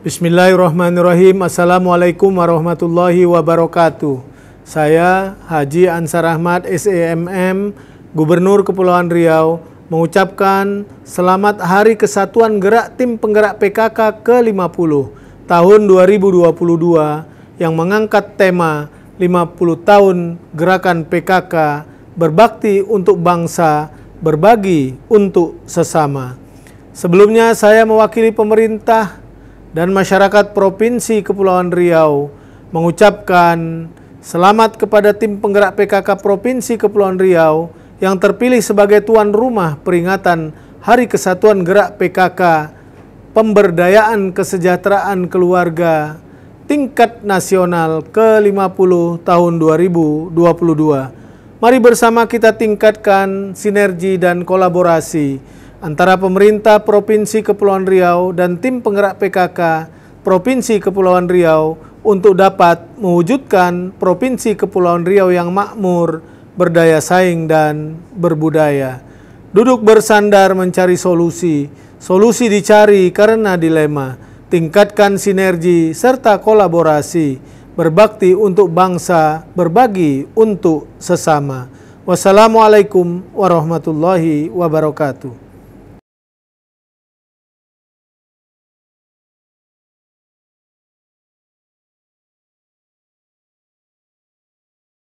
Bismillahirrahmanirrahim. Assalamualaikum warahmatullahi wabarakatuh. Saya Haji Ansar Ahmad SEMM, Gubernur Kepulauan Riau, mengucapkan selamat Hari Kesatuan Gerak Tim Penggerak PKK ke-50 tahun 2022 yang mengangkat tema 50 tahun Gerakan PKK berbakti untuk bangsa, berbagi untuk sesama. Sebelumnya saya mewakili pemerintah dan masyarakat Provinsi Kepulauan Riau mengucapkan selamat kepada tim penggerak PKK Provinsi Kepulauan Riau yang terpilih sebagai tuan rumah peringatan Hari Kesatuan Gerak PKK Pemberdayaan Kesejahteraan Keluarga tingkat nasional ke-50 tahun 2022. Mari bersama kita tingkatkan sinergi dan kolaborasi antara pemerintah Provinsi Kepulauan Riau dan tim penggerak PKK Provinsi Kepulauan Riau untuk dapat mewujudkan Provinsi Kepulauan Riau yang makmur, berdaya saing dan berbudaya. Duduk bersandar mencari solusi, solusi dicari karena dilema, tingkatkan sinergi serta kolaborasi berbakti untuk bangsa, berbagi untuk sesama. Wassalamualaikum warahmatullahi wabarakatuh.